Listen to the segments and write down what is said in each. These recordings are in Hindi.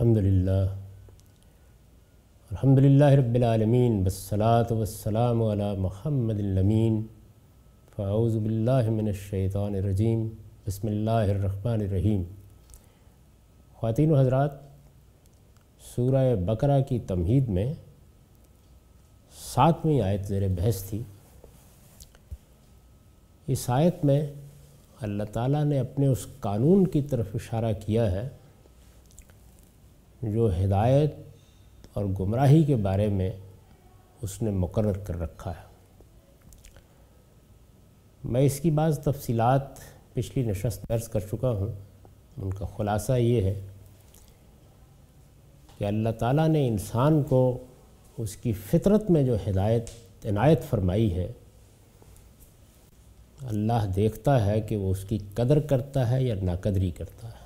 अल्हम्दुलिल्लाह अल्हम्दुलिल्लाह रब्बिलालमीन बसलात वसलाम अला महमदमीन रहीम बसमीम ख़वान हज़रात सूर बकरा की तमहीद में सातवीं आयत ज़ेर बहस थी इस आयत में अल्लाह ताला ने अपने उस कानून की तरफ इशारा किया है जो हिदायत और गुमराही के बारे में उसने मुकर कर रखा है मैं इसकी बाज़ तफसीलात पिछली नशस्त दर्ज कर चुका हूँ उनका ख़ुलासा ये है कि अल्लाह ताला ने इंसान को उसकी फितरत में जो हिदायत इनायत फरमाई है अल्लाह देखता है कि वो उसकी कदर करता है या नाकदरी करता है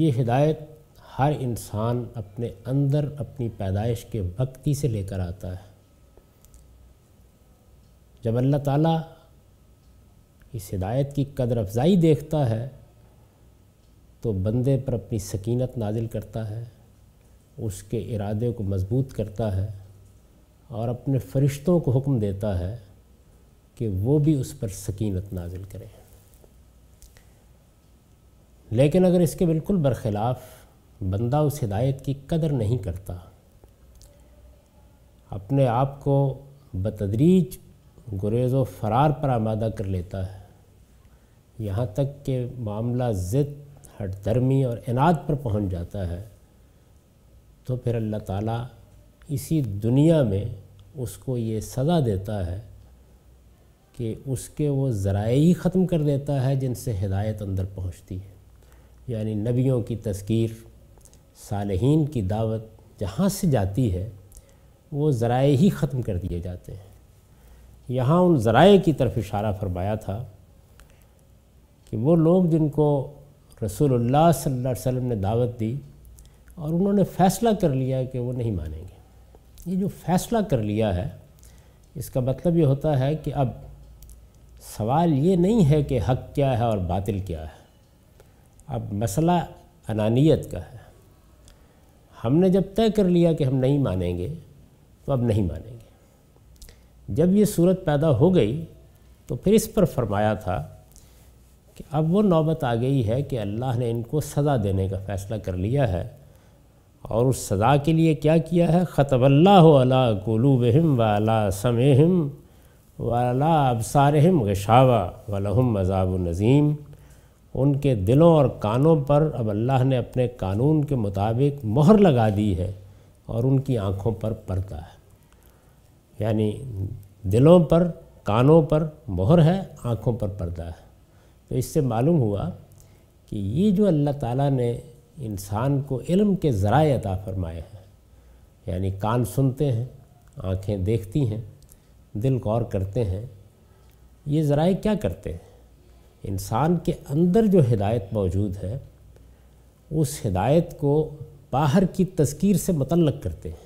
ये हिदायत हर इंसान अपने अंदर अपनी पैदाइश के भक्ति से लेकर आता है जब अल्लाह ताला इस हिदायत की कदर अफजाई देखता है तो बंदे पर अपनी सकीनत नाजिल करता है उसके इरादे को मजबूत करता है और अपने फरिश्तों को हुक्म देता है कि वो भी उस पर सकीनत नाजिल करें लेकिन अगर इसके बिल्कुल बरखिलाफ़ बंदा उस हिदायत की कदर नहीं करता अपने आप को बतदरीज गुरेज व फरार पर आमादा कर लेता है यहाँ तक कि मामला ज़िद हट धर्मी और इनाद पर पहुँच जाता है तो फिर अल्लाह ताला इसी दुनिया में उसको ये सज़ा देता है कि उसके वो ज़राए ही ख़त्म कर देता है जिनसे हिदायत अंदर पहुँचती है यानी नबियों की तस्कीर सालहीन की दावत जहाँ से जाती है वो ज़राए ही ख़त्म कर दिए जाते हैं यहाँ उन ज़राए की तरफ इशारा फरमाया था कि वो लोग जिनको रसूलुल्लाह सल्लल्लाहु अलैहि वसल्लम ने दावत दी और उन्होंने फ़ैसला कर लिया कि वो नहीं मानेंगे ये जो फ़ैसला कर लिया है इसका मतलब ये होता है कि अब सवाल ये नहीं है कि हक क्या है और बातिल क्या है अब मसला अनानियत का है हमने जब तय कर लिया कि हम नहीं मानेंगे तो अब नहीं मानेंगे जब ये सूरत पैदा हो गई तो फिर इस पर फरमाया था कि अब वो नौबत आ गई है कि अल्लाह ने इनको सज़ा देने का फ़ैसला कर लिया है और उस सज़ा के लिए क्या किया है ख़तबल्ला अला गुलूबहम वाला समहम वाला अबसारहम गशावा वलहम मज़ाब नज़ीम उनके दिलों और कानों पर अब अल्लाह ने अपने कानून के मुताबिक मोहर लगा दी है और उनकी आँखों पर पर्दा है यानी दिलों पर कानों पर मोहर है आँखों पर पर्दा है तो इससे मालूम हुआ कि ये जो अल्लाह ताला ने इंसान को इल्म के जराए अता फरमाए हैं यानी कान सुनते हैं आँखें देखती हैं दिल गौर करते हैं ये ज़राए क्या करते हैं इंसान के अंदर जो हिदायत मौजूद है उस हिदायत को बाहर की तस्कीर से मतलब करते हैं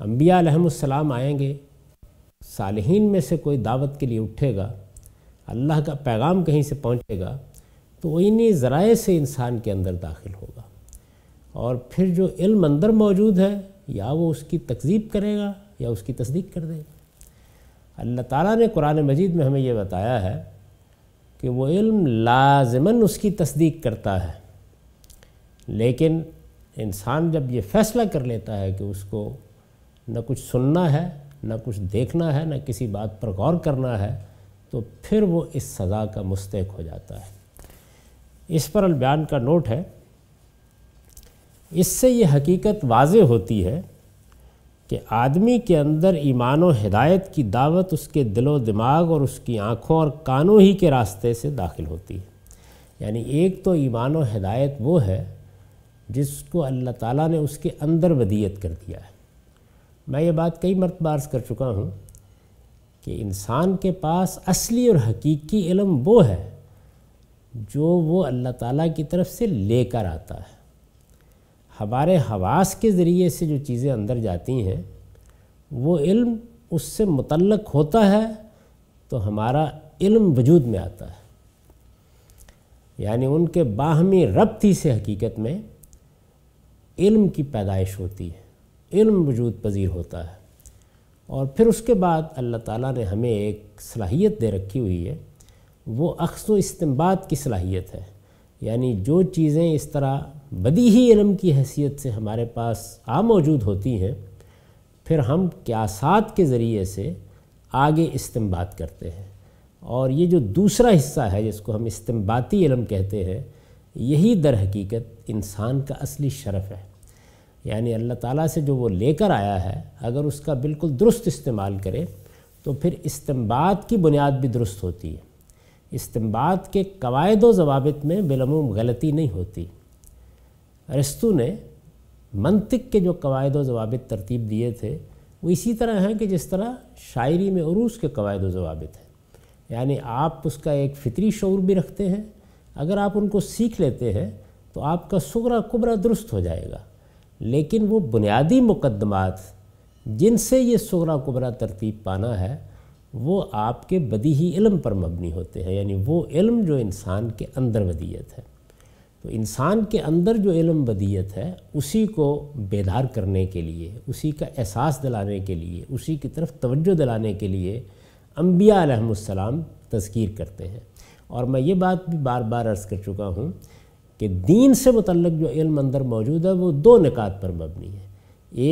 अम्बियालम आएंगे सालहीन में से कोई दावत के लिए उठेगा अल्लाह का पैगाम कहीं से पहुँचेगा तो इन्हीं ज़राए से इंसान के अंदर दाखिल होगा और फिर जो इल्म अंदर मौजूद है या वो उसकी तकजीब करेगा या उसकी तस्दीक कर देगा अल्लाह ताला ने कुरान मजीद में हमें ये बताया है कि वो इल्म लाजमन उसकी तस्दीक करता है लेकिन इंसान जब ये फ़ैसला कर लेता है कि उसको न कुछ सुनना है न कुछ देखना है न किसी बात पर गौर करना है तो फिर वो इस सज़ा का मुस्तक हो जाता है इस पर अलबयान का नोट है इससे ये हकीकत वाज होती है कि आदमी के अंदर ईमान और हिदायत की दावत उसके दिलो दिमाग और उसकी आँखों और कानों ही के रास्ते से दाखिल होती है यानी एक तो ईमान और हिदायत वो है जिसको अल्लाह ताला ने उसके अंदर वदियत कर दिया है मैं ये बात कई मरतबा कर चुका हूँ कि इंसान के पास असली और हकीकी इलम वो है जो वो अल्लाह ताला की तरफ से लेकर आता है हमारे हवास के ज़रिए से जो चीज़ें अंदर जाती हैं वो इल्म उससे मुतलक होता है तो हमारा इल्म वजूद में आता है यानी उनके बाहमी रबती से हकीकत में इल्म की पैदाइश होती है इल्म वजूद पजीर होता है और फिर उसके बाद अल्लाह ताला ने हमें एक सलाहियत दे रखी हुई है वो अक्सो इस्तेमाल की सलाहियत है यानी जो चीज़ें इस तरह बदी ही इलम की हैसियत से हमारे पास आ मौजूद होती हैं फिर हम क्यासात के ज़रिए से आगे इस्तम्बात करते हैं और ये जो दूसरा हिस्सा है जिसको हम इस्तम्बाती इलम कहते हैं यही दर हकीकत इंसान का असली शरफ है यानी अल्लाह ताला से जो वो लेकर आया है अगर उसका बिल्कुल दुरुस्त इस्तेमाल करें तो फिर इस्तेमाल की बुनियाद भी दुरुस्त होती है इस्तम्बात के कवायद व जवाबित में बिलमूम गलती नहीं होती अरस्तु ने मंतिक के जो कवायद जवाब तरतीब दिए थे वो इसी तरह हैं कि जिस तरह शायरी में अरूस के कवायद जवाब हैं यानी आप उसका एक फितरी शौर भी रखते हैं अगर आप उनको सीख लेते हैं तो आपका सुगरा कुबरा दुरुस्त हो जाएगा लेकिन वो बुनियादी मुकदमात जिनसे ये सुगरा कुबरा तरतीब पाना है वो आपके बदी ही इल्म पर मबनी होते हैं यानी वो इल्म जो इंसान के अंदर वदीयत है तो इंसान के अंदर जो इलम बदियत है उसी को बेदार करने के लिए उसी का एहसास दिलाने के लिए उसी की तरफ तवज्जो दिलाने के लिए अम्बिया अलैहिस्सलाम तस्कीर करते हैं और मैं ये बात भी बार बार अर्ज़ कर चुका हूँ कि दीन से मतलब जो इल्म अंदर मौजूद है वो दो निकात पर मबनी है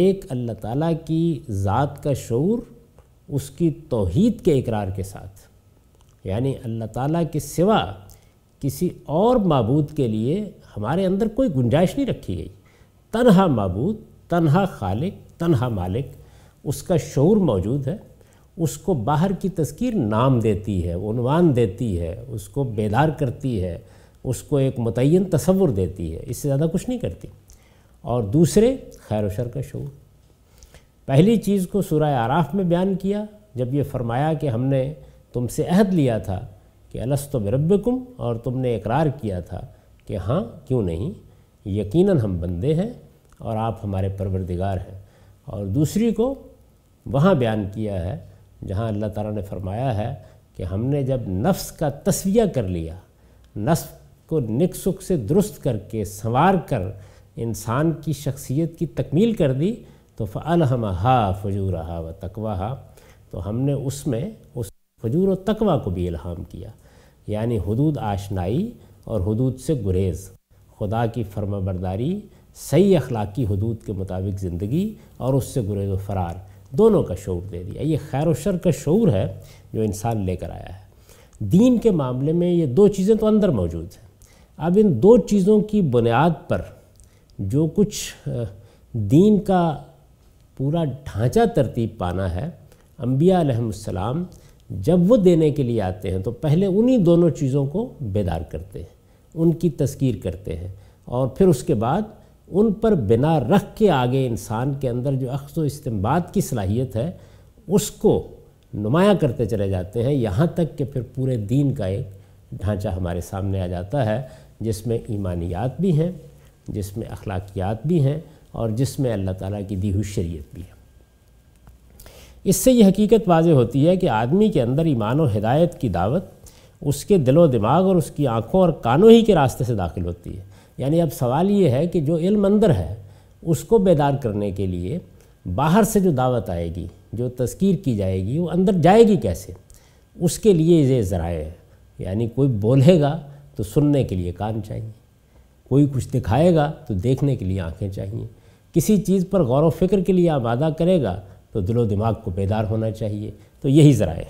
एक अल्लाह ताला की ज़ात का शूर उसकी तोहद के इकरार के साथ यानी अल्लाह ताला के सिवा किसी और मबूद के लिए हमारे अंदर कोई गुंजाइश नहीं रखी गई तनहा मबूद तनहा खालिक तनहा मालिक उसका शौर मौजूद है उसको बाहर की तस्कीर नाम देती है उनवान देती है उसको बेदार करती है उसको एक मतयन तस्वुर देती है इससे ज़्यादा कुछ नहीं करती और दूसरे खैर शर का शौर पहली चीज़ को सूरह आराफ में बयान किया जब ये फरमाया कि हमने तुमसे अहद लिया था कि अलस तो बिरबकुम और तुमने इकरार किया था कि हाँ क्यों नहीं यकीनन हम बंदे हैं और आप हमारे परवरदिगार हैं और दूसरी को वहाँ बयान किया है जहाँ अल्लाह ताला ने फरमाया है कि हमने जब नफ्स का तस्विया कर लिया नफ्स को निकसुक से दुरुस्त करके संवार कर इंसान की शख्सियत की तकमील कर दी तो फ़ल हम हा फजूर हा व तकवा हा तो हमने उसमें उस फजूर और तकवा को भी इल्हाम किया यानी हदूद आशनाई और हदूद से गुरेज़ खुदा की फर्माबरदारी सही अखलाकी हदूद के मुताबिक ज़िंदगी और उससे गुरेज़ फ़रार दोनों का शौर दे दिया ये खैर शर का शौर है जो इंसान लेकर आया है दीन के मामले में ये दो चीज़ें तो अंदर मौजूद हैं अब इन दो चीज़ों की बुनियाद पर जो कुछ दीन का पूरा ढांचा तरतीब पाना है अम्बिया जब वो देने के लिए आते हैं तो पहले उन्हीं दोनों चीज़ों को बेदार करते हैं उनकी तस्कीर करते हैं और फिर उसके बाद उन पर बिना रख के आगे इंसान के अंदर जो अक्स व इस्तेमाल की सलाहियत है उसको नुमाया करते चले जाते हैं यहाँ तक कि फिर पूरे दीन का एक ढांचा हमारे सामने आ जाता है जिसमें ईमानियात भी हैं जिसमें अखलाकियात भी हैं और जिसमें अल्लाह ताला की दी हुई शरीयत भी है इससे यह हकीकत वाज होती है कि आदमी के अंदर ईमान और हिदायत की दावत उसके दिलो दिमाग और उसकी आँखों और कानों ही के रास्ते से दाखिल होती है यानी अब सवाल ये है कि जो इल्म अंदर है उसको बेदार करने के लिए बाहर से जो दावत आएगी जो तस्कीर की जाएगी वो अंदर जाएगी कैसे उसके लिए ये ज़राए हैं यानी कोई बोलेगा तो सुनने के लिए कान चाहिए कोई कुछ दिखाएगा तो देखने के लिए आँखें चाहिए किसी चीज़ पर गौर व फिक्र के लिए आबादा करेगा तो दिलो दिमाग को बेदार होना चाहिए तो यही ज़रा है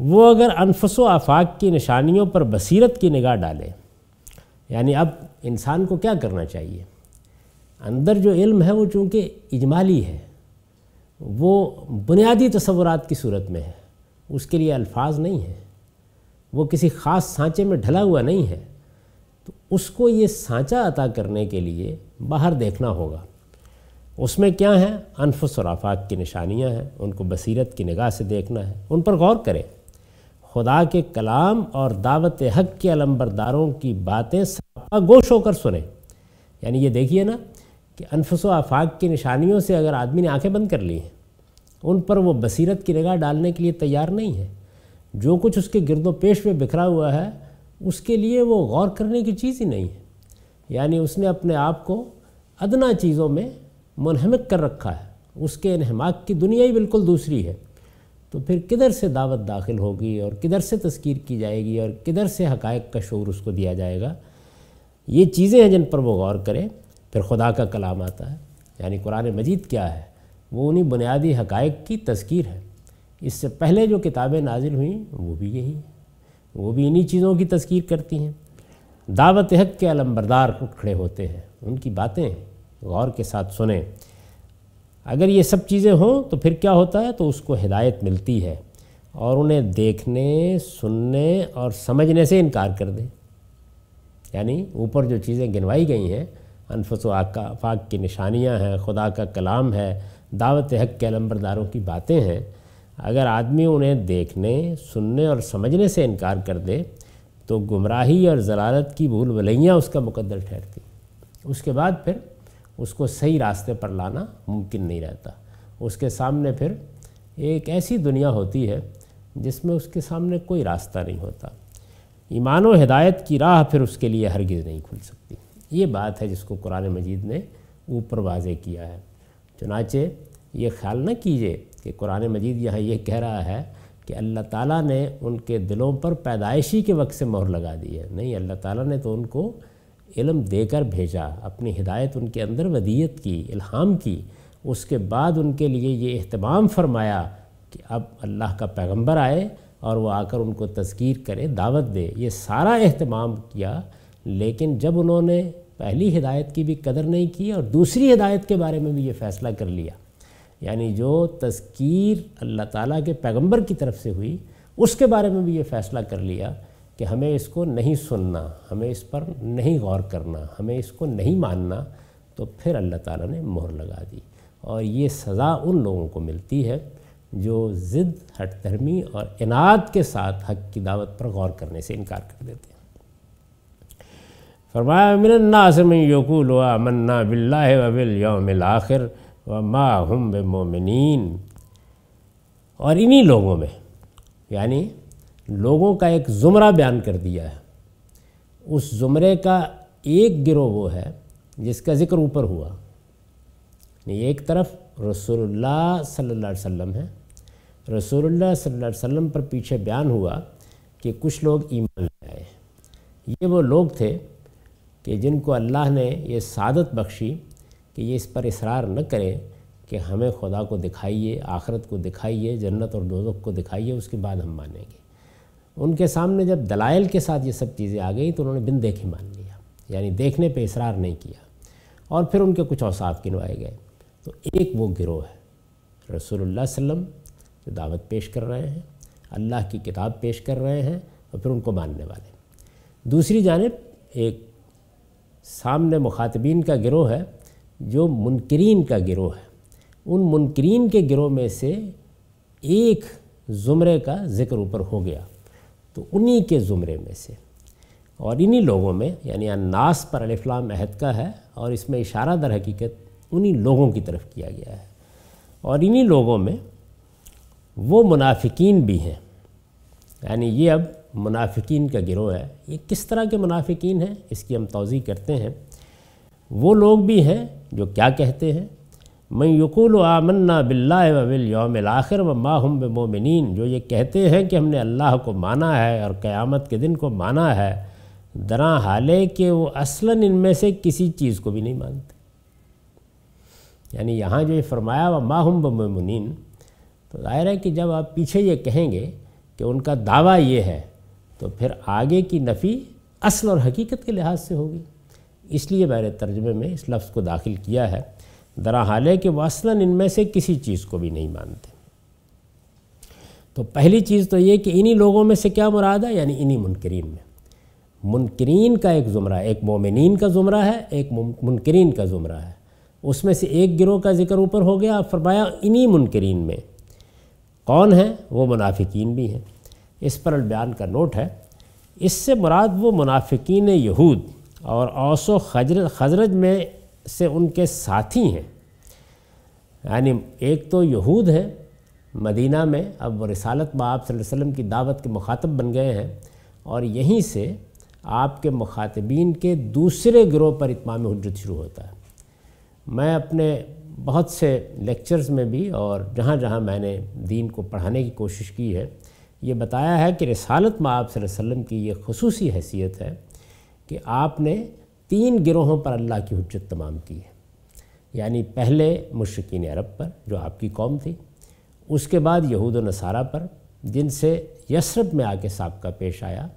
वो अगर अनफस आफाक की निशानियों पर बसीरत की निगाह डाले यानी अब इंसान को क्या करना चाहिए अंदर जो इल्म है वो चूँकि इजमाली है वो बुनियादी तस्वुरात की सूरत में है उसके लिए अल्फाज नहीं हैं वो किसी ख़ास सांचे में ढला हुआ नहीं है तो उसको ये सांचा अता करने के लिए बाहर देखना होगा उसमें क्या है अनफुस और आफाक की निशानियाँ हैं उनको बसीरत की निगाह से देखना है उन पर गौर करें खुदा के कलाम और दावत हक के अलम्बरदारों की बातें साफा गोश होकर सुने यानी ये देखिए ना कि अनफुस आफाक की निशानियों से अगर आदमी ने आंखें बंद कर ली हैं उन पर वो बसीरत की निगाह डालने के लिए तैयार नहीं है जो कुछ उसके गिरदो पेश में बिखरा हुआ है उसके लिए वो गौर करने की चीज़ ही नहीं है यानी उसने अपने आप को अदना चीज़ों में मुनहमक कर रखा है उसके इनहमाक की दुनिया ही बिल्कुल दूसरी है तो फिर किधर से दावत दाखिल होगी और किधर से तस्कीर की जाएगी और किधर से हकायक का शौर उसको दिया जाएगा ये चीज़ें हैं जिन पर वो गौर करें फिर खुदा का कलाम आता है यानी कुरान मजीद क्या है वो उन्हीं बुनियादी हकायक की तस्कीर है इससे पहले जो किताबें नाजिल हुई वो भी यही है वो भी इन्हीं चीज़ों की तस्कीर करती हैं दावत हक के अलम्बरदार खड़े होते हैं उनकी बातें गौर के साथ सुने अगर ये सब चीज़ें हों तो फिर क्या होता है तो उसको हिदायत मिलती है और उन्हें देखने सुनने और समझने से इनकार कर दें यानी ऊपर जो चीज़ें गिनवाई गई हैं अनफस आकाफाक की निशानियां हैं खुदा का कलाम है दावत हक के अलम्बरदारों की बातें हैं अगर आदमी उन्हें देखने सुनने और समझने से इनकार कर दे तो गुमराही और जलालत की भूल भलैयाँ उसका मुकदर ठहरती उसके बाद फिर उसको सही रास्ते पर लाना मुमकिन नहीं रहता उसके सामने फिर एक ऐसी दुनिया होती है जिसमें उसके सामने कोई रास्ता नहीं होता ईमान व हिदायत की राह फिर उसके लिए हरगिज़ नहीं खुल सकती ये बात है जिसको कुरान मजीद ने ऊपर वाजे किया है चुनाचे ये ख्याल न कीजिए कि कुरान मजीद यहाँ ये कह रहा है कि अल्लाह ताला ने उनके दिलों पर पैदाइशी के वक्त से मोहर लगा दी है नहीं अल्लाह ताला ने तो उनको इलम देकर भेजा अपनी हिदायत उनके अंदर वदीयत की इल्हाम की उसके बाद उनके लिए ये अहतमाम फरमाया कि अब अल्लाह का पैगंबर आए और वह आकर उनको तस्कीर करे दावत दे ये सारा अहतमाम किया लेकिन जब उन्होंने पहली हिदायत की भी कदर नहीं की और दूसरी हिदायत के बारे में भी ये फ़ैसला कर लिया यानी जो तस्कीर अल्लाह ताला के पैगंबर की तरफ से हुई उसके बारे में भी ये फ़ैसला कर लिया कि हमें इसको नहीं सुनना हमें इस पर नहीं गौर करना हमें इसको नहीं मानना तो फिर अल्लाह ताला ने मोहर लगा दी और ये सज़ा उन लोगों को मिलती है जो ज़िद्द हट धर्मी और इनाद के साथ हक की दावत पर गौर करने से इनकार कर देते हैं फरमाया मिनन्नासम यकूल मन्ना बिल्ला वबिल योमिल आखिर व मा हम मोमिन और इन्हीं लोगों में यानी लोगों का एक ज़ुमरा बयान कर दिया है उस ज़ुमरे का एक गिरोह वो है जिसका ज़िक्र ऊपर हुआ एक तरफ रसूलुल्लाह सल्लल्लाहु अलैहि वसल्लम है रसूलुल्लाह सल्लल्लाहु अलैहि वसल्लम पर पीछे बयान हुआ कि कुछ लोग ईमान ले आए ये वो लोग थे कि जिनको अल्लाह ने ये सादत बख्शी कि ये इस पर इसरार न करें कि हमें खुदा को दिखाइए आखरत को दिखाइए जन्नत और दोजख को दिखाइए उसके बाद हम मानेंगे उनके सामने जब दलाइल के साथ ये सब चीज़ें आ गई तो उन्होंने बिन देखे मान लिया यानी देखने पे इसरार नहीं किया और फिर उनके कुछ औसाफ गिनवाए गए तो एक वो गिरोह है रसोल्ला वसम जो दावत पेश कर रहे हैं अल्लाह की किताब पेश कर रहे हैं और फिर उनको मानने वाले दूसरी जानब एक सामने मुखातबीन का गिरोह है जो मुनकरीन का गिरोह है उन मुनकरीन के गिरोह में से एक ज़ुमरे का ज़िक्र ऊपर हो गया तो उन्हीं के ज़ुमरे में से और इन्हीं लोगों में यानी अन्नास पर अलफलाम अहद का है और इसमें इशारा दर हकीकत उन्हीं लोगों की तरफ किया गया है और इन्हीं लोगों में वो मुनाफिकीन भी हैं यानी ये अब मुनाफिकीन का गिरोह है ये किस तरह के मुनाफिकीन हैं इसकी हम तोज़ी करते हैं वो लोग भी हैं जो क्या कहते हैं मैं यकूल आमन्ना बिल्ला आखिर व माँ हम जो ये कहते हैं कि हमने अल्लाह को माना है और क़यामत के दिन को माना है दरा हाले कि वो असल इनमें से किसी चीज़ को भी नहीं मानते यानी यहाँ जो ये फरमाया व माँ हम तो ज़ाहिर है कि जब आप पीछे ये कहेंगे कि उनका दावा ये है तो फिर आगे की नफ़ी असल और हकीकत के लिहाज से होगी इसलिए मैंने तर्जमे में इस लफ्ज़ को दाखिल किया है दरा हाल है कि वास्तन इनमें से किसी चीज़ को भी नहीं मानते तो पहली चीज़ तो ये कि इन्हीं लोगों में से क्या मुराद है यानी इन्हीं मुनकरीन में मुनकरीन का एक ज़ुमरा एक मोमिन का ज़ुमरा है एक मुनकरीन का ज़ुमरा है उसमें से एक गिरोह का जिक्र ऊपर हो गया आप फरमाया इन्हीं मुनकरीन में कौन है वो मुनाफिकीन भी हैं इस पर बयान का नोट है इससे मुराद वो मुनाफिकीन यहूद और औसो खजर खजरज में से उनके साथी हैं यानी एक तो यहूद हैं मदीना में अब रसालत में बाप वसल्लम की दावत के मुखातब बन गए हैं और यहीं से आपके मुखातबीन के दूसरे गिरोह पर इतमाम हजरत शुरू होता है मैं अपने बहुत से लेक्चर्स में भी और जहाँ जहाँ मैंने दीन को पढ़ाने की कोशिश की है ये बताया है कि रसालत माँ आप की ये खसूसी हैसियत है कि आपने तीन गिरोहों पर अल्लाह की हजत तमाम की है यानी पहले मशरकिन अरब पर जो आपकी कौम थी उसके बाद यहूद नसारा पर जिनसे यसरब में आके सबका पेश आया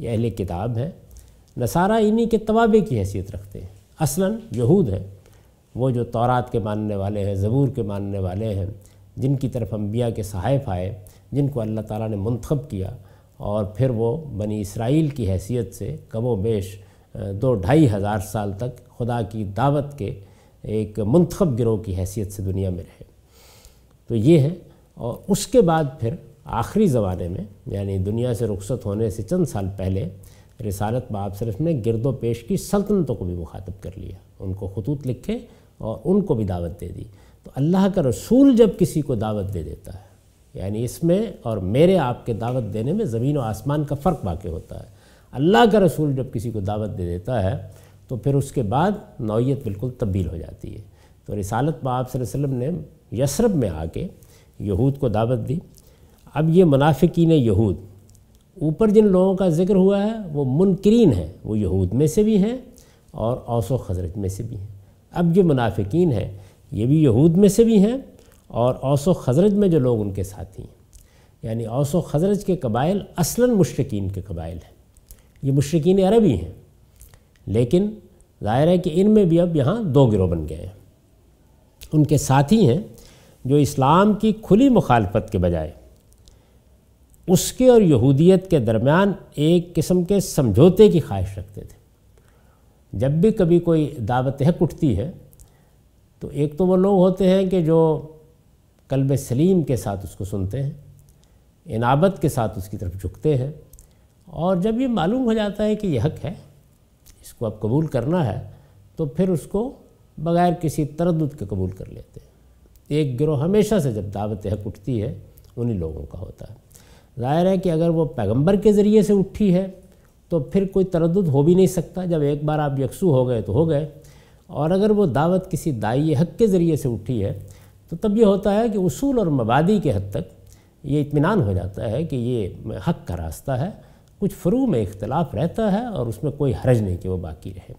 ये अहल किताब है नसारा इन्हीं के तवाबे की हैसियत रखते हैं असला यहूद हैं वो जो तौरात के मानने वाले हैं ज़बूर के मानने वाले हैं जिनकी तरफ अम्बिया के सहाइफ आए जिनको अल्लाह ताला ने मंतखब किया और फिर वो बनी इसराइल की हैसियत से कमो बेश दो ढाई हज़ार साल तक खुदा की दावत के एक मंतखब गिरोह की हैसियत से दुनिया में रहे तो ये है और उसके बाद फिर आखिरी ज़माने में यानी दुनिया से रुखसत होने से चंद साल पहले रिसालत बाब शरफ ने गिरदो पेश की सल्तनतों को भी मुखातब कर लिया उनको खतूत लिखे और उनको भी दावत दे दी तो अल्लाह का रसूल जब किसी को दावत दे देता है यानी इसमें और मेरे आपके दावत देने में ज़मीन और आसमान का फ़र्क वाक़ होता है अल्लाह का रसूल जब किसी को दावत दे देता है तो फिर उसके बाद नौीयत बिल्कुल तब्दील हो जाती है तो रिसालत में आप वसम ने यसरब में आके यहूद को दावत दी अब ये मुनाफिकीन यहूद ऊपर जिन लोगों का जिक्र हुआ है वो मुनकरीन हैं वो यहूद में से भी हैं और औसो खजरत में से भी हैं अब जो मुनाफिकीन हैं ये भी यहूद में से भी हैं और औसो खजरज में जो लोग उनके साथी हैं यानी औसो खजरज के कबाइल असला मुश्किन के कबाइल हैं ये मशरकिन अरबी हैं लेकिन ज़ाहिर है कि इनमें भी अब यहाँ दो गिरोह बन गए हैं उनके साथी हैं जो इस्लाम की खुली मुखालफत के बजाय उसके और यहूदियत के दरमियान एक किस्म के समझौते की ख्वाहिश रखते थे जब भी कभी कोई दावत हक उठती है तो एक तो वो लोग होते हैं कि जो कल्ब सलीम के साथ उसको सुनते हैं इनाबत के साथ उसकी तरफ झुकते हैं और जब ये मालूम हो जाता है कि ये हक है इसको अब कबूल करना है तो फिर उसको बगैर किसी तरद के कबूल कर लेते हैं एक गिरोह हमेशा से जब दावत हक उठती है उन्हीं लोगों का होता है ज़ाहिर है कि अगर वो पैगंबर के ज़रिए से उठी है तो फिर कोई तरद हो भी नहीं सकता जब एक बार आप यकसू हो गए तो हो गए और अगर वो दावत किसी दाई हक के ज़रिए से उठी है तो तब ये होता है कि उसूल और मबादी के हद तक ये इतमान हो जाता है कि ये हक का रास्ता है कुछ फ़्रू में इख्तलाफ रहता है और उसमें कोई हरज नहीं कि वो बाकी रहे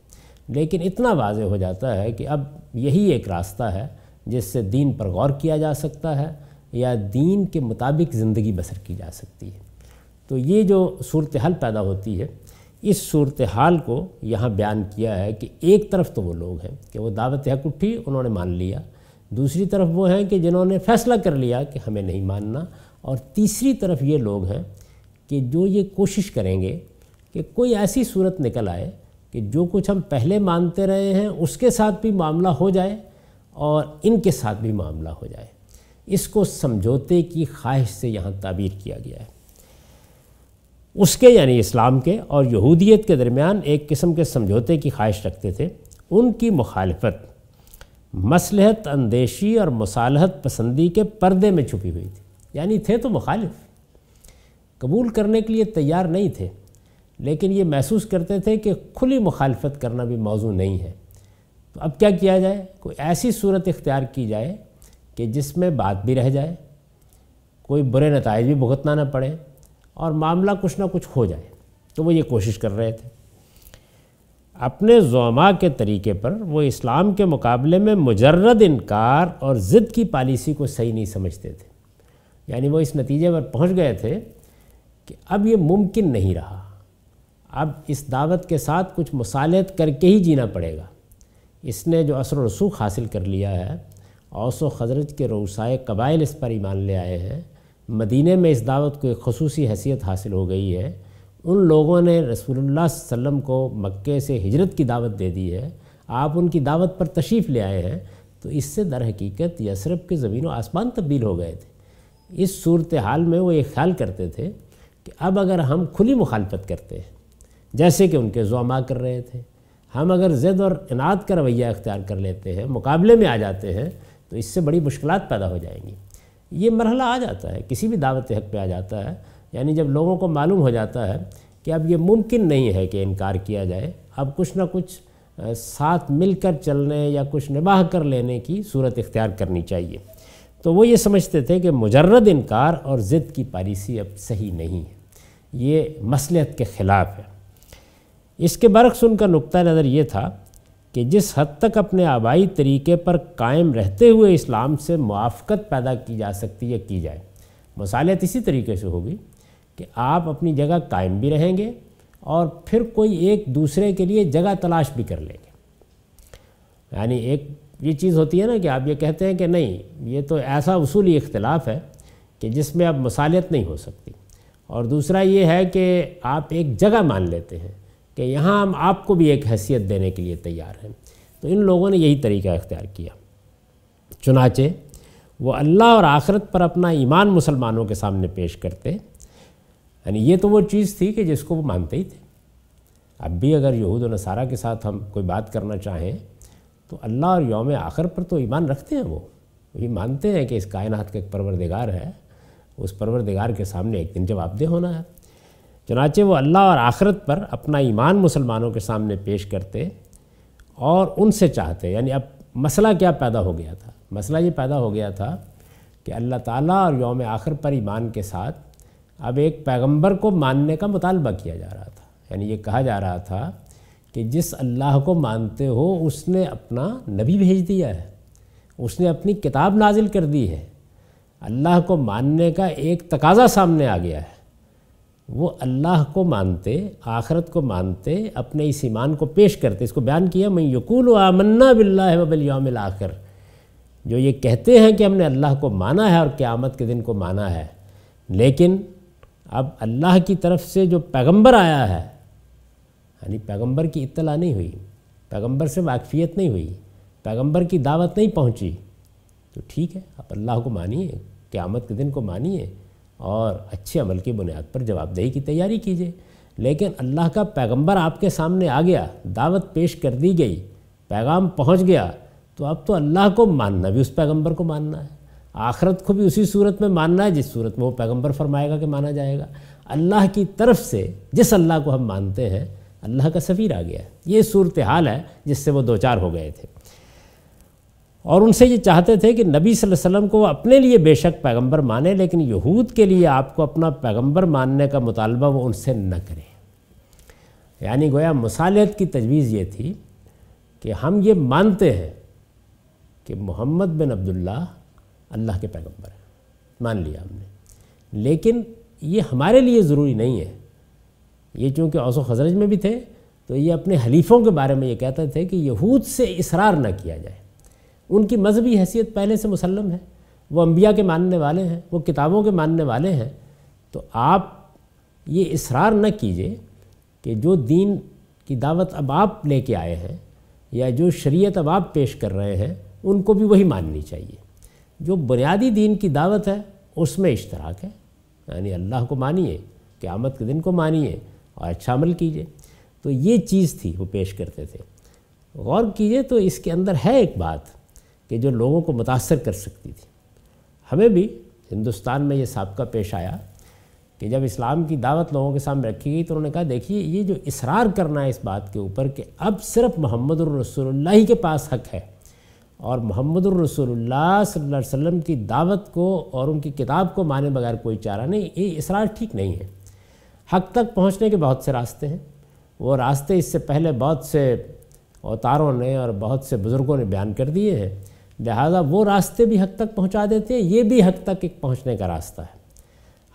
लेकिन इतना वाज हो जाता है कि अब यही एक रास्ता है जिससे दीन पर गौर किया जा सकता है या दीन के मुताबिक ज़िंदगी बसर की जा सकती है तो ये जो सूरत हाल पैदा होती है इस सूरत हाल को यहाँ बयान किया है कि एक तरफ तो वो लोग हैं कि वो दावत हक उठी उन्होंने मान लिया दूसरी तरफ वो हैं कि जिन्होंने फ़ैसला कर लिया कि हमें नहीं मानना और तीसरी तरफ ये लोग हैं कि जो ये कोशिश करेंगे कि कोई ऐसी सूरत निकल आए कि जो कुछ हम पहले मानते रहे हैं उसके साथ भी मामला हो जाए और इनके साथ भी मामला हो जाए इसको समझौते की ख्वाहिश से यहाँ ताबीर किया गया है उसके यानी इस्लाम के और यहूदियत के दरमियान एक किस्म के समझौते की ख्वाहिश रखते थे उनकी मुखालफत मसलहत अंदेशी और मसालहत पसंदी के पर्दे में छुपी हुई थी यानी थे तो मुखालिफ कबूल करने के लिए तैयार नहीं थे लेकिन ये महसूस करते थे कि खुली मुखालफत करना भी मौजू नहीं है तो अब क्या किया जाए कोई ऐसी सूरत इख्तियार की जाए कि जिसमें बात भी रह जाए कोई बुरे नतज भी भुगतना ना पड़े और मामला कुछ ना कुछ हो जाए तो वो ये कोशिश कर रहे थे अपने जोमा के तरीके पर वो इस्लाम के मुकाबले में मुजरद इनकार और ज़िद की पॉलिसी को सही नहीं समझते थे यानी वो इस नतीजे पर पहुंच गए थे कि अब ये मुमकिन नहीं रहा अब इस दावत के साथ कुछ मसालत करके ही जीना पड़ेगा इसने जो असर रसूख हासिल कर लिया है औसो हजरत के रोसाए कबाइल इस पर ईमान ले आए हैं मदीने में इस दावत को एक खसूस हैसियत हासिल हो गई है उन लोगों ने रसूलुल्लाह वसम को मक्के से हिजरत की दावत दे दी है आप उनकी दावत पर तशरीफ़ ले आए हैं तो इससे दर हकीकत यसरफ के ज़मीन व आसमान तब्दील हो गए थे इस सूरत हाल में वो ये ख्याल करते थे कि अब अगर हम खुली मुखालफत करते हैं जैसे कि उनके जोमा कर रहे थे हम अगर ज़िद और इनात का रवैया अख्तियार कर लेते हैं मुकाबले में आ जाते हैं तो इससे बड़ी मुश्किल पैदा हो जाएंगी ये मरहला आ जाता है किसी भी दावत हक पे आ जाता है यानी जब लोगों को मालूम हो जाता है कि अब ये मुमकिन नहीं है कि इनकार किया जाए अब कुछ ना कुछ साथ मिलकर चलने या कुछ निबाह कर लेने की सूरत इख्तियार करनी चाहिए तो वो ये समझते थे कि मुजरद इनकार और ज़िद की पॉलिसी अब सही नहीं है ये मसलहत के ख़िलाफ़ है इसके बरक्स उनका नुक़ नज़र ये था कि जिस हद तक अपने आबाई तरीके पर कायम रहते हुए इस्लाम से मुआफ़त पैदा की जा सकती है की जाए मसालियत इसी तरीके से होगी कि आप अपनी जगह कायम भी रहेंगे और फिर कोई एक दूसरे के लिए जगह तलाश भी कर लेंगे यानी एक ये चीज़ होती है ना कि आप ये कहते हैं कि नहीं ये तो ऐसा उसूली इख्तलाफ है कि जिसमें अब मसालियत नहीं हो सकती और दूसरा ये है कि आप एक जगह मान लेते हैं कि यहाँ हम आपको भी एक हैसियत देने के लिए तैयार हैं तो इन लोगों ने यही तरीका इख्तियार किया चुनाचे वो अल्लाह और आखरत पर अपना ईमान मुसलमानों के सामने पेश करते यानी ये तो वो चीज़ थी कि जिसको वो मानते ही थे अब भी अगर यहूद और नसारा के साथ हम कोई बात करना चाहें तो अल्लाह और योम आखिर पर तो ईमान रखते हैं वो ये मानते हैं कि इस कायनात का एक परवरदिगार है उस परवरदिगार के सामने एक दिन जवाबदेह होना है चनाचे वो अल्लाह और आखरत पर अपना ईमान मुसलमानों के सामने पेश करते और उनसे चाहते यानी अब मसला क्या पैदा हो गया था मसला ये पैदा हो गया था कि अल्लाह ताला और योम आखिर पर ईमान के साथ अब एक पैगंबर को मानने का मुतालबा किया जा रहा था यानी ये कहा जा रहा था कि जिस अल्लाह को मानते हो उसने अपना नबी भेज दिया है उसने अपनी किताब नाजिल कर दी है अल्लाह को मानने का एक तकाजा सामने आ गया है वो अल्लाह को मानते आखरत को मानते अपने इस ईमान को पेश करते इसको बयान किया मैं यकूल आमन्ना बिल्ला वबलयामिल आखिर जो ये कहते हैं कि हमने अल्लाह को माना है और क़्यामत के दिन को माना है लेकिन अब अल्लाह की तरफ से जो पैगंबर आया है यानी पैगंबर की इतला नहीं हुई पैगंबर से वाकफियत नहीं हुई पैगंबर की दावत नहीं पहुंची तो ठीक है आप अल्लाह को मानिए क़्यामत के दिन को मानिए और अच्छे अमल की बुनियाद पर जवाबदेही की तैयारी कीजिए लेकिन अल्लाह का पैगंबर आपके सामने आ गया दावत पेश कर दी गई पैगाम पहुंच गया तो अब तो अल्लाह को मानना भी उस पैगंबर को मानना है आखरत को भी उसी सूरत में मानना है जिस सूरत में वो पैगंबर फरमाएगा कि माना जाएगा अल्लाह की तरफ से जिस अल्लाह को हम मानते हैं अल्लाह का सफ़ीर आ गया ये सूरत हाल है जिससे वो दो चार हो गए थे और उनसे ये चाहते थे कि नबी वसल्लम को अपने लिए बेशक पैगंबर माने लेकिन यहूद के लिए आपको अपना पैगंबर मानने का मुतालबा वो उनसे न करें यानी गोया मसालियत की तजवीज़ ये थी कि हम ये मानते हैं कि मोहम्मद बिन अब्दुल्ला अल्लाह के पैगंबर हैं मान लिया हमने लेकिन ये हमारे लिए ज़रूरी नहीं है ये चूँकि औसो खजरज में भी थे तो ये अपने हलीफ़ों के बारे में ये कहते थे कि यहूद से इसरार ना किया जाए उनकी मजहबी हैसियत पहले से मुसलम है वो अम्बिया के मानने वाले हैं वो किताबों के मानने वाले हैं तो आप ये इसरार न कीजिए कि जो दीन की दावत अब आप लेके आए हैं या जो शरीयत अब आप पेश कर रहे हैं उनको भी वही माननी चाहिए जो बुनियादी दीन की दावत है उसमें इश्तराक है यानी अल्लाह को मानिए क़्यामत के दिन को मानिए आज शामिल अच्छा कीजिए तो ये चीज़ थी वो पेश करते थे गौर कीजिए तो इसके अंदर है एक बात कि जो लोगों को मुतासर कर सकती थी हमें भी हिंदुस्तान में ये सबका पेश आया कि जब इस्लाम की दावत लोगों के सामने रखी गई तो उन्होंने कहा देखिए ये जो इसरार करना है इस बात के ऊपर कि अब सिर्फ मोहम्मद रसोल्ला ही के पास हक है और मोहम्मद रसोल्ला वसम की दावत को और उनकी किताब को माने बगैर कोई चारा नहीं ये इसरार ठीक नहीं है हक तक पहुंचने के बहुत से रास्ते हैं वो रास्ते इससे पहले बहुत से अवतारों ने और बहुत से बुज़ुर्गों ने बयान कर दिए हैं लिहाजा वो रास्ते भी हक तक पहुंचा देते हैं ये भी हक तक एक पहुंचने का रास्ता है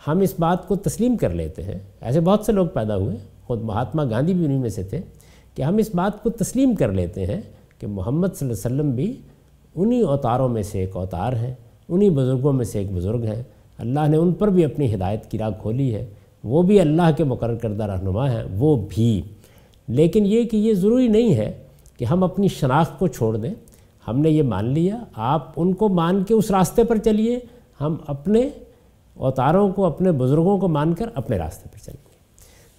हम इस बात को तस्लीम कर लेते हैं ऐसे बहुत से लोग पैदा हुए खुद महात्मा गांधी भी उन्हीं में से थे कि हम इस बात को तस्लीम कर लेते हैं कि मोहम्मद वसल्लम भी उन्हीं अवतारों में से एक अवतार हैं उन्हीं बुज़ुर्गों में से एक बुज़ुर्ग हैं अल्लाह ने उन पर भी अपनी हिदायत की राह खोली है वो भी अल्लाह के मुकर करदा रहनुमा हैं वो भी लेकिन ये कि ये ज़रूरी नहीं है कि हम अपनी शनाख्त को छोड़ दें हमने ये मान लिया आप उनको मान के उस रास्ते पर चलिए हम अपने अवतारों को अपने बुज़ुर्गों को मानकर अपने रास्ते पर चलेंगे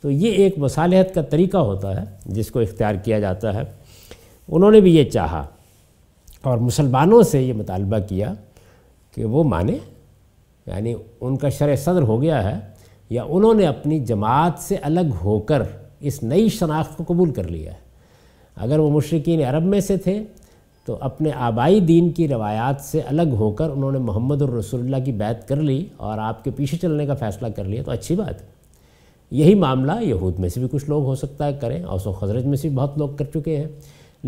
तो ये एक मसालहत का तरीका होता है जिसको इख्तियार किया जाता है उन्होंने भी ये चाहा और मुसलमानों से ये मुतालबा किया कि वो माने यानी उनका शर सदर हो गया है या उन्होंने अपनी जमात से अलग होकर इस नई शनाख्त को कबूल कर लिया है अगर वो मशरकिन अरब में से थे तो अपने आबाई दीन की रवायात से अलग होकर उन्होंने मोहम्मद और रसोल्ला की बैत कर ली और आपके पीछे चलने का फ़ैसला कर लिया तो अच्छी बात है यही मामला यहूद में से भी कुछ लोग हो सकता है करें और खजरत में से भी बहुत लोग कर चुके हैं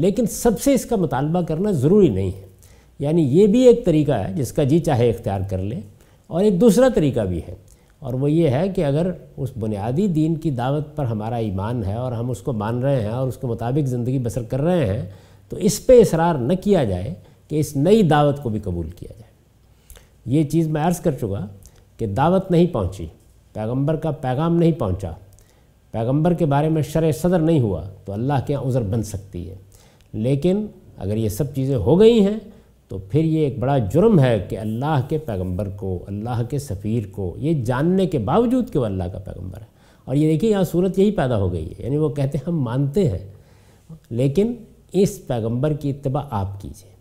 लेकिन सबसे इसका मुतालबा करना ज़रूरी नहीं है यानी ये भी एक तरीका है जिसका जी चाहे इख्तियार कर ले और एक दूसरा तरीका भी है और वो ये है कि अगर उस बुनियादी दीन की दावत पर हमारा ईमान है और हम उसको मान रहे हैं और उसके मुताबिक ज़िंदगी बसर कर रहे हैं तो इस पे इसरार न किया जाए कि इस नई दावत को भी कबूल किया जाए ये चीज़ मैं अर्ज़ कर चुका कि दावत नहीं पहुँची पैगम्बर का पैगाम नहीं पहुँचा पैगम्बर के बारे में शर सदर नहीं हुआ तो अल्लाह के यहाँ उज़र बन सकती है लेकिन अगर ये सब चीज़ें हो गई हैं तो फिर ये एक बड़ा जुर्म है कि अल्लाह के पैगंबर को अल्लाह के सफ़ीर को ये जानने के बावजूद कि वह अल्लाह का पैगंबर है और ये देखिए यहाँ सूरत यही पैदा हो गई है यानी वो कहते हैं हम मानते हैं लेकिन इस पैगंबर की इतबा आप कीजिए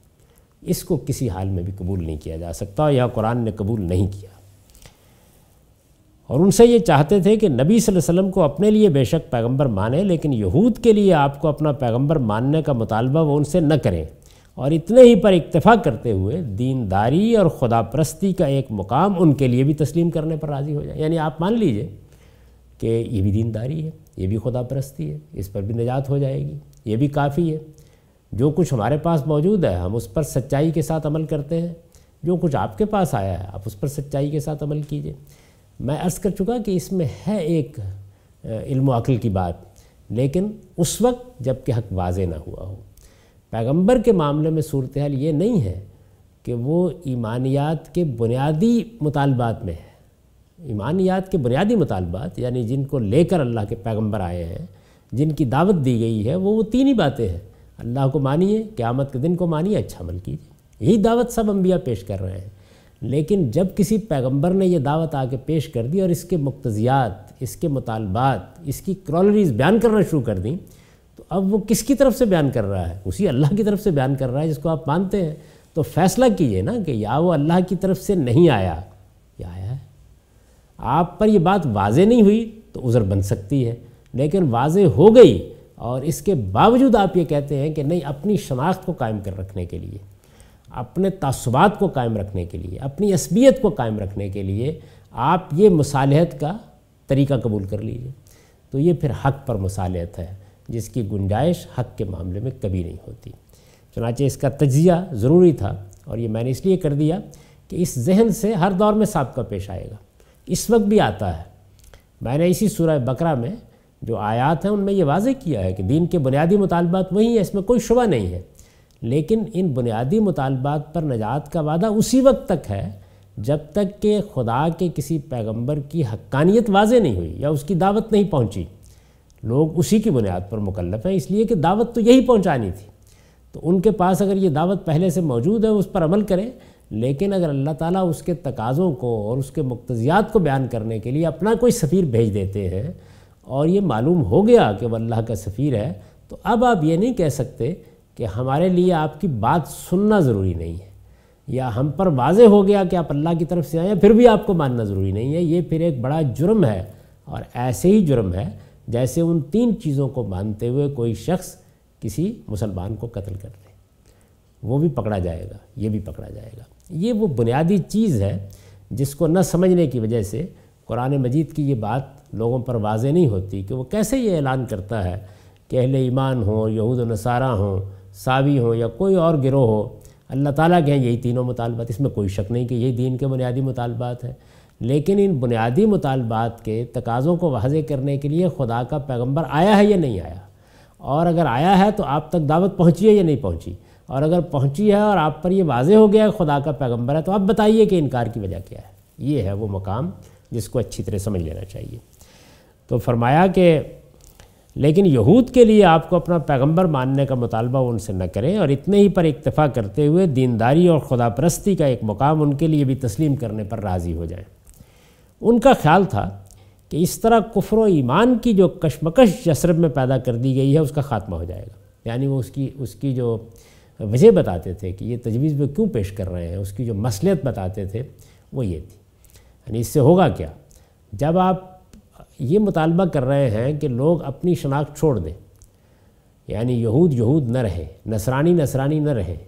इसको किसी हाल में भी कबूल नहीं किया जा सकता और यह कुरान ने कबूल नहीं किया और उनसे ये चाहते थे कि नबी वसल्लम को अपने लिए बेशक पैगंबर माने लेकिन यहूद के लिए आपको अपना पैगंबर मानने का मुतालबा वो उनसे न करें और इतने ही पर इक्तफ़ा करते हुए दीनदारी और खुदा प्रस्ती का एक मुकाम उनके लिए भी तस्लीम करने पर राज़ी हो जाए यानी आप मान लीजिए कि ये भी दीनदारी है ये भी खुदा प्रस्ती है इस पर भी निजात हो जाएगी ये भी काफ़ी है जो कुछ हमारे पास मौजूद है हम उस पर सच्चाई के साथ अमल करते हैं जो कुछ आपके पास आया है आप उस पर सच्चाई के साथ अमल कीजिए मैं अर्ज़ कर चुका कि इसमें है एक इल्म अकल की बात लेकिन उस वक्त जबकि हक वाज ना हुआ हो पैगंबर के मामले में सूरत हाल ये नहीं है कि वो ईमानियात के बुनियादी मुतालबात में है ईमानियात के बुनियादी मुतालबात यानी जिनको लेकर अल्लाह के पैगंबर आए हैं जिनकी दावत दी गई है वो वो तीन ही बातें हैं अल्लाह को मानिए क़्यामत के दिन को मानिए अच्छा अमल कीजिए यही दावत सब अम्बिया पेश कर रहे हैं लेकिन जब किसी पैगम्बर ने यह दावत आके पेश कर दी और इसके मकतज़ियात इसके मुतालबात इसकी क्रॉलरीज बयान करना शुरू कर दी तो अब वो किसकी तरफ से बयान कर रहा है उसी अल्लाह की तरफ से बयान कर रहा है जिसको आप मानते हैं तो फैसला कीजिए ना कि या वो अल्लाह की तरफ से नहीं आया या आया है आप पर यह बात वाजे नहीं हुई तो उज़र बन सकती है लेकिन वाज हो गई और इसके बावजूद आप ये कहते हैं कि नहीं अपनी शनाख्त को कायम कर रखने के लिए अपने तसबात को कायम रखने के लिए अपनी असबियत को कायम रखने के लिए आप ये मसालहत का तरीका कबूल कर लीजिए तो ये फिर हक पर मसालहत है जिसकी गुंजाइश हक के मामले में कभी नहीं होती चनाचे इसका तजिया ज़रूरी था और ये मैंने इसलिए कर दिया कि इस जहन से हर दौर में सबका पेश आएगा इस वक्त भी आता है मैंने इसी सूरह बकरा में जो आयात हैं उनमें ये वाज किया है कि दीन के बुनियादी मुतालबात वही हैं इसमें कोई शुबा नहीं है लेकिन इन बुनियादी मुतालबात पर नजात का वादा उसी वक्त तक है जब तक कि खुदा के किसी पैगंबर की हक्कानियत वाजे नहीं हुई या उसकी दावत नहीं पहुंची लोग उसी की बुनियाद पर मुकलफ हैं इसलिए कि दावत तो यही पहुँचानी थी तो उनके पास अगर ये दावत पहले से मौजूद है उस पर अमल करें लेकिन अगर अल्लाह ताला उसके तकाज़ों को और उसके मकतजियात को बयान करने के लिए अपना कोई सफ़ीर भेज देते हैं और ये मालूम हो गया कि वह अल्लाह का सफ़ीर है तो अब आप ये नहीं कह सकते कि हमारे लिए आपकी बात सुनना ज़रूरी नहीं है या हम पर वाज हो गया कि आप अल्लाह की तरफ से आए फिर भी आपको मानना ज़रूरी नहीं है ये फिर एक बड़ा जुर्म है और ऐसे ही जुर्म है जैसे उन तीन चीज़ों को मानते हुए कोई शख्स किसी मुसलमान को कत्ल कर दे वो भी पकड़ा जाएगा ये भी पकड़ा जाएगा ये वो बुनियादी चीज़ है जिसको न समझने की वजह से कुरान मजीद की ये बात लोगों पर वाज नहीं होती कि वो कैसे ये ऐलान करता है कि अहल ईमान हो यहूद नसारा हों सावी हो या कोई और गिरोह हो अल्लाह ताला के हैं यही तीनों मुतालबात इसमें कोई शक नहीं कि यही दीन के बुनियादी मुतालबात हैं लेकिन इन बुनियादी मुतालबात के तकाज़ों को वाजे करने के लिए खुदा का पैगम्बर आया है या नहीं आया और अगर आया है तो आप तक दावत पहुँची है या नहीं पहुँची और अगर पहुँची है और आप पर यह वाज हो गया है खुदा का पैगम्बर है तो आप बताइए कि इनकार की वजह क्या है ये है वो मकाम जिसको अच्छी तरह समझ लेना चाहिए तो फरमाया कि लेकिन यहूद के लिए आपको अपना पैगंबर मानने का मुतालबा उनसे न करें और इतने ही पर इतफ़ा करते हुए दीनदारी और खुदा परस्ती का एक मुकाम उनके लिए भी तस्लीम करने पर राज़ी हो जाएं उनका ख्याल था कि इस तरह कुफर ईमान की जो कशमकश यसरब में पैदा कर दी गई है उसका ख़ात्मा हो जाएगा यानी वो उसकी उसकी जो वजह बताते थे कि ये तजवीज़ में क्यों पेश कर रहे हैं उसकी जो मसलियत बताते थे वो ये थी यानी इससे होगा क्या जब आप ये मुतालबा कर रहे हैं कि लोग अपनी शनाख्त छोड़ दें यानी यहूद यहूद न रहे नसरानी नसरानी न रहे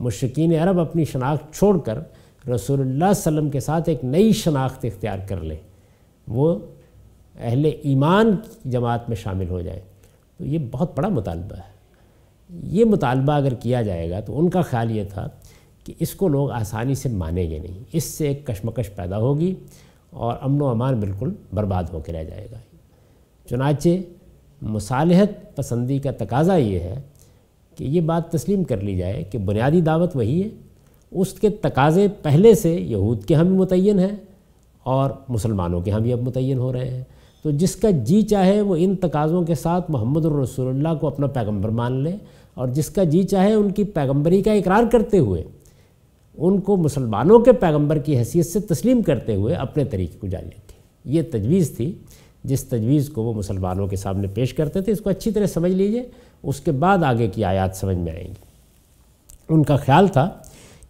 मशकिन अरब अपनी शनाख्त छोड़ कर रसूलुल्लाह वसम के साथ एक नई शनाख्त इख्तियार कर लें वो अहल ईमान जमात में शामिल हो जाए तो ये बहुत बड़ा मुतालबा है ये मुतालबा अगर किया जाएगा तो उनका ख्याल ये था कि इसको लोग आसानी से मानेंगे नहीं इससे एक कशमकश पैदा होगी और अमन अमान बिल्कुल बर्बाद होकर रह जाएगा चुनाचे मसालहत पसंदी का तकाजा ये है कि ये बात तस्लीम कर ली जाए कि बुनियादी दावत वही है उसके तकाजे पहले से यहूद के हम मुतन हैं और मुसलमानों के हम भी अब मुतन हो रहे हैं तो जिसका जी चाहे वो इन तकाज़ों के साथ मोहम्मद रसोल्ला को अपना पैगम्बर मान ले और जिसका जी चाहे उनकी पैगम्बरी का इकरार करते हुए उनको मुसलमानों के पैगम्बर की हैसियत से तस्लीम करते हुए अपने तरीके को जान लेते ये तजवीज़ थी जिस तजवीज़ को वो मुसलमानों के सामने पेश करते थे इसको अच्छी तरह समझ लीजिए उसके बाद आगे की आयात समझ में आएंगी उनका ख्याल था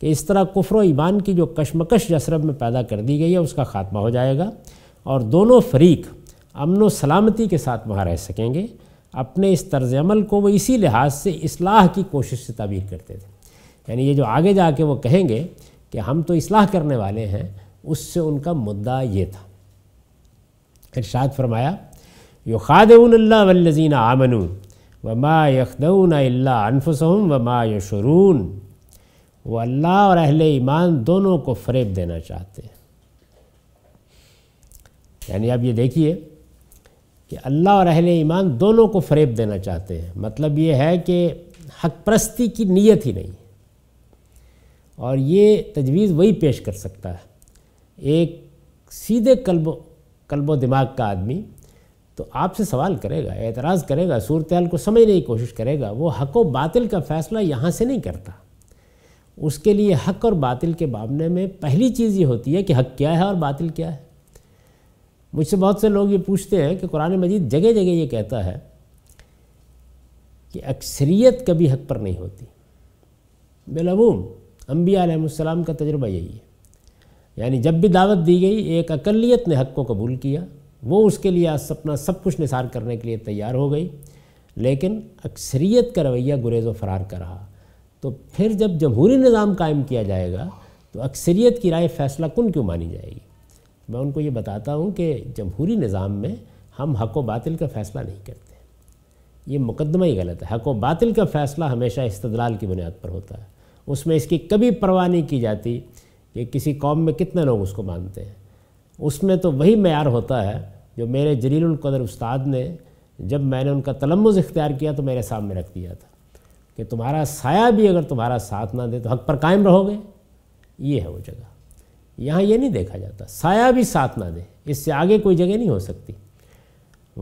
कि इस तरह कुफ़र ईमान की जो कशमकश जसरब में पैदा कर दी गई है उसका ख़ात्मा हो जाएगा और दोनों फरीक अमन व सलामती के साथ वहाँ रह सकेंगे अपने इस तर्ज अमल को वो इसी लिहाज से इसलाह की कोशिश से तबीर करते थे यानी ये जो आगे जा के वो कहेंगे कि हम तो इसलाह करने वाले हैं उससे उनका मुद्दा ये था इर्शाद फरमाया यो खाद वल्लजीना आमनू व मा यखदउन अनफसम व मा यशरून वो अल्लाह और अहले ईमान दोनों को फरेब देना चाहते हैं यानी आप ये देखिए कि अल्लाह और अहले ईमान दोनों को फरेब देना चाहते हैं मतलब ये है कि हक परस्ती की नीयत ही नहीं और ये तजवीज़ वही पेश कर सकता है एक सीधे कल्ब कल्बो दिमाग का आदमी तो आपसे सवाल करेगा एतराज़ करेगा सूरत को समझने की कोशिश करेगा वो हक व बातिल का फ़ैसला यहाँ से नहीं करता उसके लिए हक और बातिल के मामले में पहली चीज़ ये होती है कि हक क्या है और बातिल क्या है मुझसे बहुत से लोग ये पूछते हैं कि कुरान मजीद जगह जगह ये कहता है कि अक्सरियत कभी हक पर नहीं होती बेलूम अम्बिया का तजर्बा यही है यानी जब भी दावत दी गई एक अकलीत ने हक को कबूल किया वो उसके लिए आज सपना सब कुछ निसार करने के लिए तैयार हो गई लेकिन अक्सरियत का रवैया गुरेज व फरार का रहा तो फिर जब जमहूरी निज़ाम कायम किया जाएगा तो अक्सरियत की राय फैसला कन क्यों मानी जाएगी मैं उनको ये बताता हूँ कि जमहूरी निज़ाम में हम हक व बातिल का फ़ैसला नहीं करते ये मुकदमा ही गलत है हक व बातिल का फ़ैसला हमेशा इस्तदलाल की बुनियाद पर होता है उसमें इसकी कभी परवाह नहीं की जाती कि किसी कौम में कितने लोग उसको मानते हैं उसमें तो वही मैार होता है जो मेरे जलीलकदर उस्ताद ने जब मैंने उनका तलमुज इख्तियार किया तो मेरे सामने रख दिया था कि तुम्हारा साया भी अगर तुम्हारा साथ ना दे तो हक पर कायम रहोगे ये है वो जगह यहाँ ये नहीं देखा जाता साया भी साथ ना दे इससे आगे कोई जगह नहीं हो सकती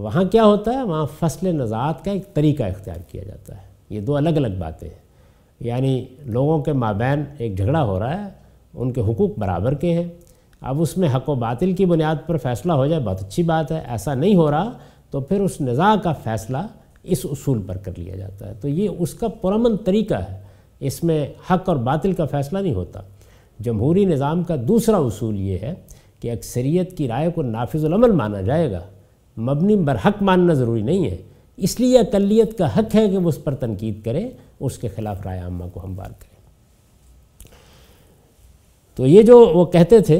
वहाँ क्या होता है वहाँ फसल नज़ात का एक तरीका इख्तियार किया जाता है ये दो अलग अलग बातें हैं यानी लोगों के माबैन एक झगड़ा हो रहा है उनके हकूक़ बराबर के हैं अब उसमें हक व बातिल की बुनियाद पर फ़ैसला हो जाए बहुत अच्छी बात है ऐसा नहीं हो रहा तो फिर उस नज़ा का फ़ैसला इस उसूल पर कर लिया जाता है तो ये उसका पुरमन तरीका है इसमें हक और बातिल का फ़ैसला नहीं होता जमहूरी निज़ाम का दूसरा उसूल ये है कि अक्सरियत की राय को नाफिजुलमल माना जाएगा मबनी बर हक मानना ज़रूरी नहीं है इसलिए अकलीत का हक है कि वो उस पर तनकीद करें उसके ख़िलाफ़ राय आमा को हमवार करें तो ये जो वो कहते थे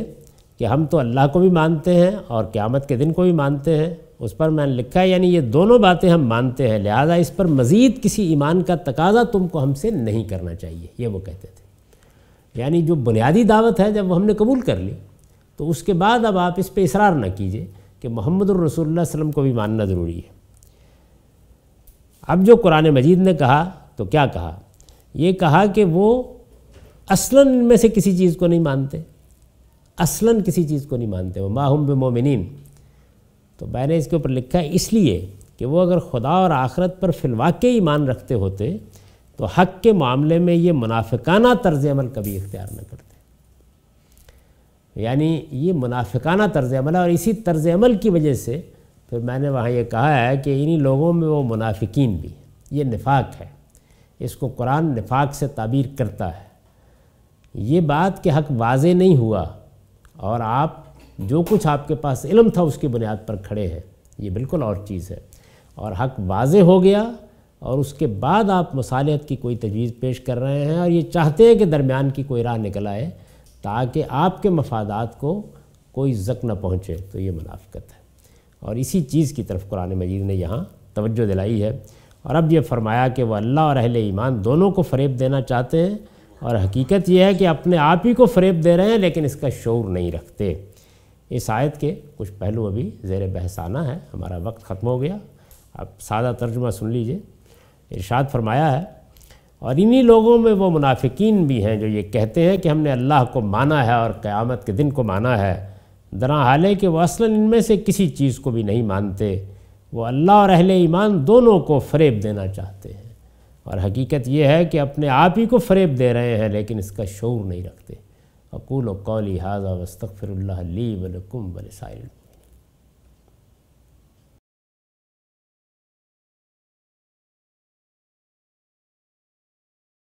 कि हम तो अल्लाह को भी मानते हैं और क़्यामत के दिन को भी मानते हैं उस पर मैंने लिखा है यानी ये दोनों बातें हम मानते हैं लिहाजा इस पर मज़ीद किसी ईमान का तकाजा तुमको हमसे नहीं करना चाहिए ये वो कहते थे यानी जो बुनियादी दावत है जब हमने कबूल कर ली तो उसके बाद अब आप इस पर इसरार ना कीजिए कि मोहम्मद रसूल वसम को भी मानना ज़रूरी है अब जो कुरान मजीद ने कहा तो क्या कहा ये कहा कि वो असलन में से किसी चीज़ को नहीं मानते असलन किसी चीज़ को नहीं मानते वो माहम मोमिन तो मैंने इसके ऊपर लिखा है इसलिए कि वो अगर खुदा और आखरत पर फिलवाक़ ईमान रखते होते तो हक के मामले में ये मुनाफिकाना तर्ज अमल कभी इख्तियार न करते यानी ये मुनाफिकाना तर्ज अमल है और इसी तर्ज अमल की वजह से फिर मैंने वहाँ ये कहा है कि इन्हीं लोगों में वो मुनाफिकीन भी ये निफाक है इसको कुरान निफाक से ताबीर करता है ये बात कि हक वाज नहीं हुआ और आप जो कुछ आपके पास इलम था उसकी बुनियाद पर खड़े हैं ये बिल्कुल और चीज़ है और हक वाज हो गया और उसके बाद आप मसालियत की कोई तजवीज़ पेश कर रहे हैं और ये चाहते हैं कि दरमियान की कोई राह निकल आए ताकि आपके मफादात को कोई जक न पहुँचे तो ये मुनाफ़त है और इसी चीज़ की तरफ कुरान मजीद ने यहाँ तवज्जो दिलाई है और अब ये फरमाया कि वह अल्लाह और अहल ईमान दोनों को फरेब देना चाहते हैं और हकीकत यह है कि अपने आप ही को फरेब दे रहे हैं लेकिन इसका शौर नहीं रखते इस आयत के कुछ पहलू अभी ज़ेर बहसाना है हमारा वक्त ख़त्म हो गया आप सादा तर्जुमा सुन लीजिए इरशाद फरमाया है और इन्हीं लोगों में वो मुनाफिकीन भी हैं जो ये कहते हैं कि हमने अल्लाह को माना है और क़यामत के दिन को माना है दरा हाल के कि वह असलन इनमें से किसी चीज़ को भी नहीं मानते वो अल्लाह और अहल ईमान दोनों को फरेब देना चाहते हैं और हकीकत यह है कि अपने आप ही को फरेब दे रहे हैं लेकिन इसका शौर नहीं रखते أقول قولي هذا واستغفر الله لي ولكم ولسائر